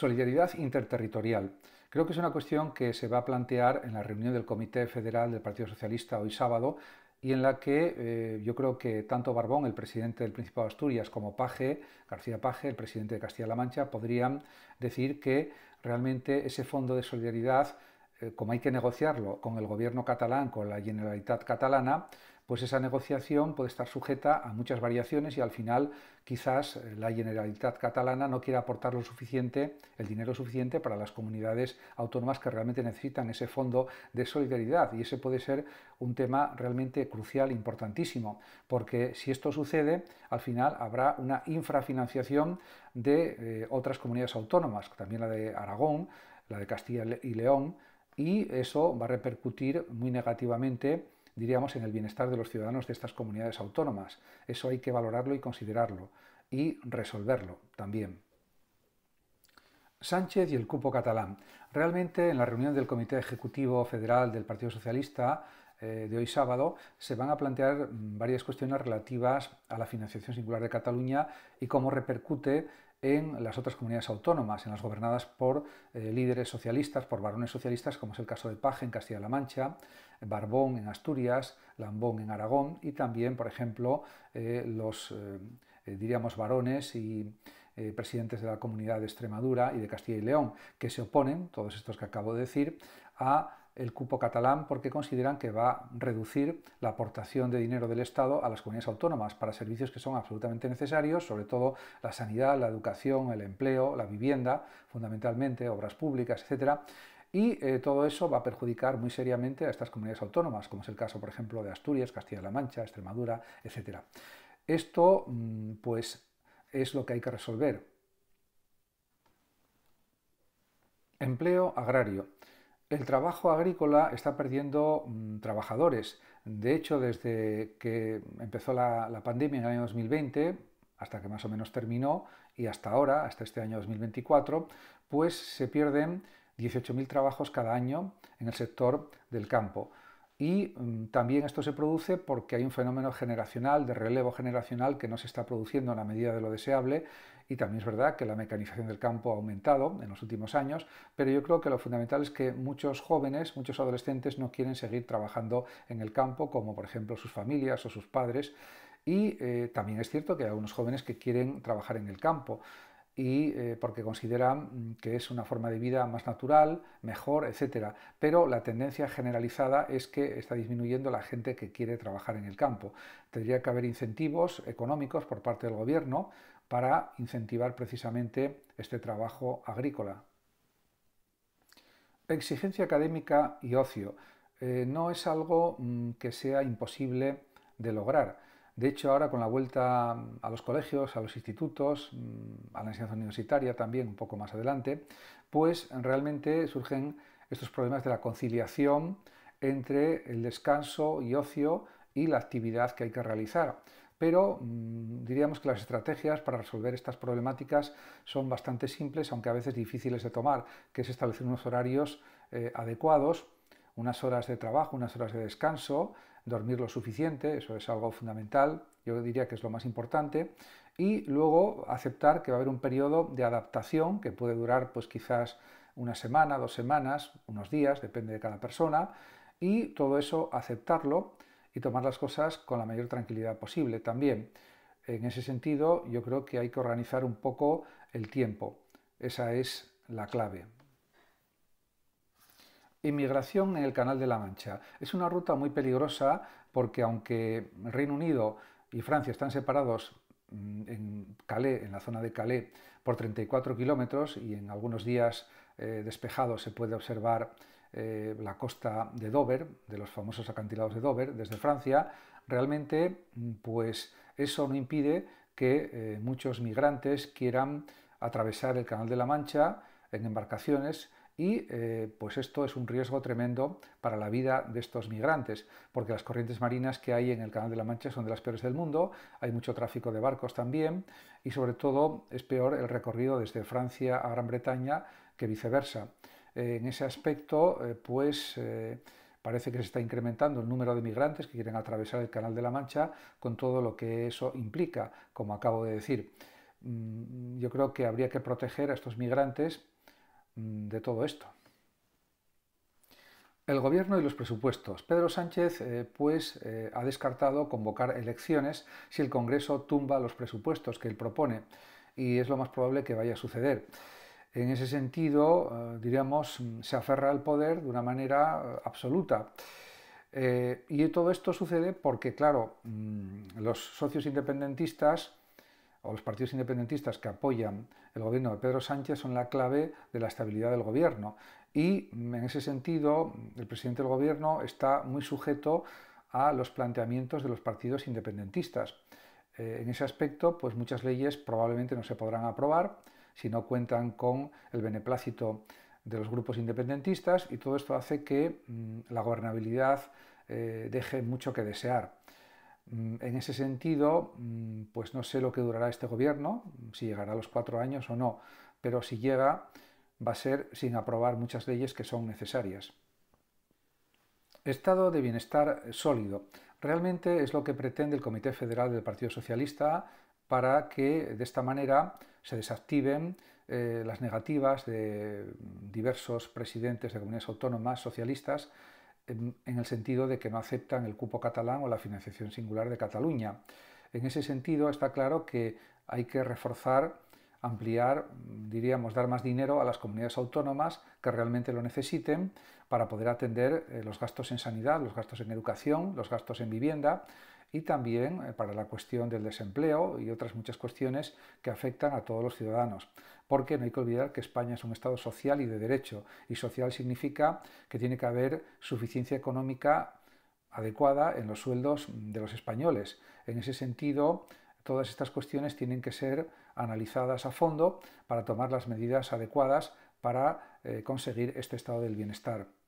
Solidaridad interterritorial. Creo que es una cuestión que se va a plantear en la reunión del Comité Federal del Partido Socialista hoy sábado y en la que eh, yo creo que tanto Barbón, el presidente del Principado de Asturias, como Paje, García Paje, el presidente de Castilla-La Mancha, podrían decir que realmente ese fondo de solidaridad, eh, como hay que negociarlo con el gobierno catalán, con la Generalitat catalana, pues esa negociación puede estar sujeta a muchas variaciones y al final quizás eh, la Generalitat catalana no quiera aportar lo suficiente, el dinero suficiente para las comunidades autónomas que realmente necesitan ese fondo de solidaridad y ese puede ser un tema realmente crucial, importantísimo, porque si esto sucede, al final habrá una infrafinanciación de eh, otras comunidades autónomas, también la de Aragón, la de Castilla y León, y eso va a repercutir muy negativamente diríamos, en el bienestar de los ciudadanos de estas comunidades autónomas. Eso hay que valorarlo y considerarlo, y resolverlo también. Sánchez y el cupo catalán. Realmente en la reunión del Comité Ejecutivo Federal del Partido Socialista eh, de hoy sábado se van a plantear mm, varias cuestiones relativas a la financiación singular de Cataluña y cómo repercute en las otras comunidades autónomas, en las gobernadas por eh, líderes socialistas, por varones socialistas, como es el caso de Paje en Castilla-La Mancha, Barbón en Asturias, Lambón en Aragón y también, por ejemplo, eh, los, eh, diríamos, varones y presidentes de la comunidad de Extremadura y de Castilla y León, que se oponen, todos estos que acabo de decir, a el cupo catalán porque consideran que va a reducir la aportación de dinero del Estado a las comunidades autónomas para servicios que son absolutamente necesarios, sobre todo la sanidad, la educación, el empleo, la vivienda, fundamentalmente, obras públicas, etcétera. Y eh, todo eso va a perjudicar muy seriamente a estas comunidades autónomas, como es el caso, por ejemplo, de Asturias, Castilla-La Mancha, Extremadura, etcétera. Esto, mm, pues, es lo que hay que resolver. Empleo agrario. El trabajo agrícola está perdiendo mm, trabajadores. De hecho, desde que empezó la, la, pandemia en el año 2020, hasta que más o menos terminó, y hasta ahora, hasta este año 2024, pues se pierden 18.000 trabajos cada año en el sector del campo. Y mm, también esto se produce porque hay un fenómeno generacional, de relevo generacional, que no se está produciendo a la medida de lo deseable. Y también es verdad que la mecanización del campo ha aumentado en los últimos años, pero yo creo que lo fundamental es que muchos jóvenes, muchos adolescentes no quieren seguir trabajando en el campo, como por ejemplo sus familias o sus padres. Y eh, también es cierto que hay algunos jóvenes que quieren trabajar en el campo, y eh, porque consideran mm, que es una forma de vida más natural, mejor, etcétera. Pero la tendencia generalizada es que está disminuyendo la gente que quiere trabajar en el campo. Tendría que haber incentivos económicos por parte del gobierno para incentivar precisamente este trabajo agrícola. Exigencia académica y ocio. Eh, no es algo mm, que sea imposible de lograr. De hecho, ahora con la vuelta mm, a los colegios, a los institutos, mm, a la enseñanza universitaria también un poco más adelante, pues realmente surgen estos problemas de la conciliación entre el descanso y ocio y la actividad que hay que realizar. Pero mm, diríamos que las estrategias para resolver estas problemáticas son bastante simples, aunque a veces difíciles de tomar, que es establecer unos horarios eh, adecuados, unas horas de trabajo, unas horas de descanso, dormir lo suficiente, eso es algo fundamental, yo diría que es lo más importante, y luego aceptar que va a haber un periodo de adaptación que puede durar pues quizás una semana, dos semanas, unos días, depende de cada persona, y todo eso aceptarlo y tomar las cosas con la mayor tranquilidad posible también. En ese sentido, yo creo que hay que organizar un poco el tiempo. Esa es la clave. Inmigración en el Canal de la Mancha. Es una ruta muy peligrosa porque aunque Reino Unido y Francia están separados mm, en Calais, en la zona de Calais, por 34 kilómetros y en algunos días eh, despejados se puede observar eh, la costa de Dover, de los famosos acantilados de Dover, desde Francia, realmente mm, pues eso no impide que eh, muchos migrantes quieran atravesar el Canal de la Mancha en embarcaciones y eh, pues esto es un riesgo tremendo para la vida de estos migrantes, porque las corrientes marinas que hay en el Canal de la Mancha son de las peores del mundo, hay mucho tráfico de barcos también y sobre todo es peor el recorrido desde Francia a Gran Bretaña que viceversa. Eh, en ese aspecto, eh, pues parece que se está incrementando el número de migrantes que quieren atravesar el Canal de la Mancha con todo lo que eso implica, como acabo de decir. Mm, yo creo que habría que proteger a estos migrantes Mm, de todo esto? El gobierno y los presupuestos. Pedro Sánchez eh, pues, eh, ha descartado convocar elecciones si el Congreso tumba los presupuestos que él propone y es lo más probable que vaya a suceder. En ese sentido, eh, diríamos, mm, se aferra al poder de una manera absoluta. y todo esto sucede porque, claro, mm, los socios independentistas o los partidos independentistas que apoyan el gobierno de Pedro Sánchez son la clave de la estabilidad del gobierno. Y mm, en ese sentido, el presidente del gobierno está muy sujeto a los planteamientos de los partidos independentistas. Eh, en ese aspecto, pues muchas leyes probablemente no se podrán aprobar si no cuentan con el beneplácito de los grupos independentistas y todo esto hace que mm, la gobernabilidad eh, deje mucho que desear. Mm, en ese sentido, mm, pues no sé lo que durará este gobierno, mm, si llegará a los cuatro años o no, pero si llega va a ser sin aprobar muchas leyes que son necesarias. Estado de bienestar sólido. Realmente es lo que pretende el Comité Federal del Partido Socialista para que de esta manera se desactiven eh, las negativas de diversos presidentes de comunidades autónomas socialistas en, el sentido de que no aceptan el cupo catalán o la financiación singular de Cataluña. En ese sentido está claro que hay que reforzar, ampliar, diríamos, dar más dinero a las comunidades autónomas que realmente lo necesiten para poder atender eh, los gastos en sanidad, los gastos en educación, los gastos en vivienda y también eh, para la cuestión del desempleo y otras muchas cuestiones que afectan a todos los ciudadanos. Porque no hay que olvidar que España es un Estado social y de derecho, y social significa que tiene que haber suficiencia económica adecuada en los sueldos de los españoles. En ese sentido, todas estas cuestiones tienen que ser analizadas a fondo para tomar las medidas adecuadas para eh, conseguir este estado del bienestar.